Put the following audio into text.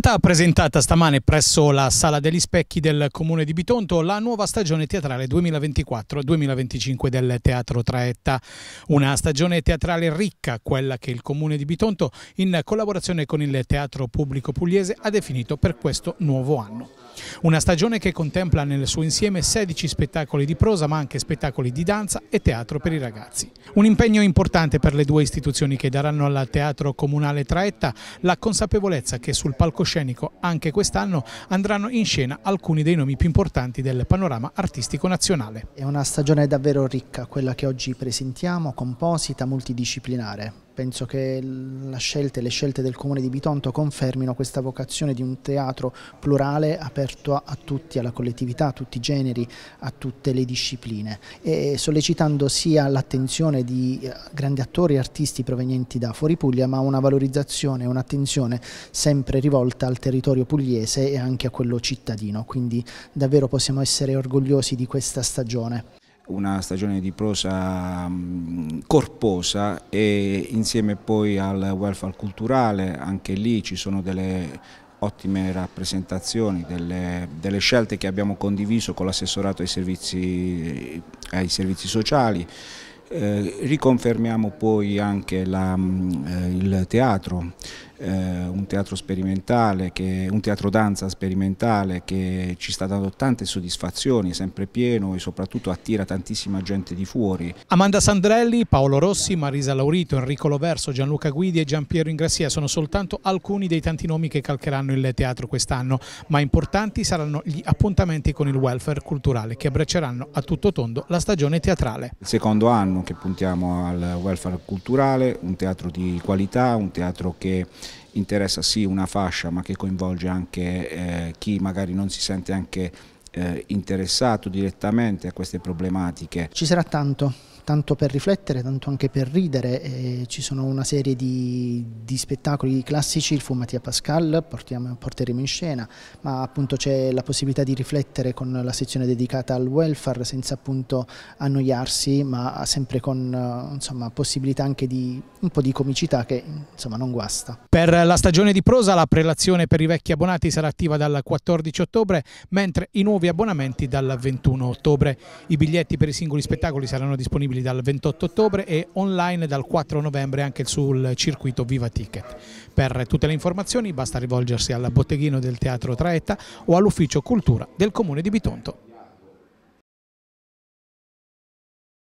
stata presentata stamane presso la Sala degli Specchi del Comune di Bitonto la nuova stagione teatrale 2024-2025 del Teatro Traetta. Una stagione teatrale ricca, quella che il Comune di Bitonto, in collaborazione con il Teatro Pubblico Pugliese, ha definito per questo nuovo anno. Una stagione che contempla nel suo insieme 16 spettacoli di prosa ma anche spettacoli di danza e teatro per i ragazzi. Un impegno importante per le due istituzioni che daranno al Teatro Comunale Traetta la consapevolezza che sul palcoscenico palcoscenico anche quest'anno andranno in scena alcuni dei nomi più importanti del panorama artistico nazionale. È una stagione davvero ricca quella che oggi presentiamo, composita, multidisciplinare penso che scelta, le scelte del Comune di Bitonto confermino questa vocazione di un teatro plurale aperto a, a tutti, alla collettività, a tutti i generi, a tutte le discipline e sollecitando sia l'attenzione di eh, grandi attori e artisti provenienti da fuori Puglia ma una valorizzazione, un'attenzione sempre rivolta al territorio pugliese e anche a quello cittadino, quindi davvero possiamo essere orgogliosi di questa stagione una stagione di prosa mm, corposa e insieme poi al welfare culturale, anche lì ci sono delle ottime rappresentazioni delle, delle scelte che abbiamo condiviso con l'assessorato ai servizi, ai servizi sociali. Eh, riconfermiamo poi anche la, mm, eh, il teatro eh, un teatro sperimentale, che, un teatro danza sperimentale che ci sta dando tante soddisfazioni, sempre pieno e soprattutto attira tantissima gente di fuori. Amanda Sandrelli, Paolo Rossi, Marisa Laurito, Enrico Loverso, Gianluca Guidi e Giampiero Ingrassia sono soltanto alcuni dei tanti nomi che calcheranno il teatro quest'anno, ma importanti saranno gli appuntamenti con il welfare culturale che abbracceranno a tutto tondo la stagione teatrale. Il secondo anno che puntiamo al welfare culturale, un teatro di qualità, un teatro che interessa sì una fascia ma che coinvolge anche eh, chi magari non si sente anche eh, interessato direttamente a queste problematiche. Ci sarà tanto tanto per riflettere, tanto anche per ridere. Eh, ci sono una serie di, di spettacoli classici, il Fu Mattia Pascal, portiamo, porteremo in scena, ma appunto c'è la possibilità di riflettere con la sezione dedicata al welfare senza appunto annoiarsi, ma sempre con eh, insomma, possibilità anche di un po' di comicità che insomma non guasta. Per la stagione di prosa la prelazione per i vecchi abbonati sarà attiva dal 14 ottobre, mentre i nuovi abbonamenti dal 21 ottobre. I biglietti per i singoli spettacoli saranno disponibili disponibili dal 28 ottobre e online dal 4 novembre anche sul circuito Viva Ticket. Per tutte le informazioni basta rivolgersi al botteghino del Teatro Traetta o all'ufficio Cultura del Comune di Bitonto.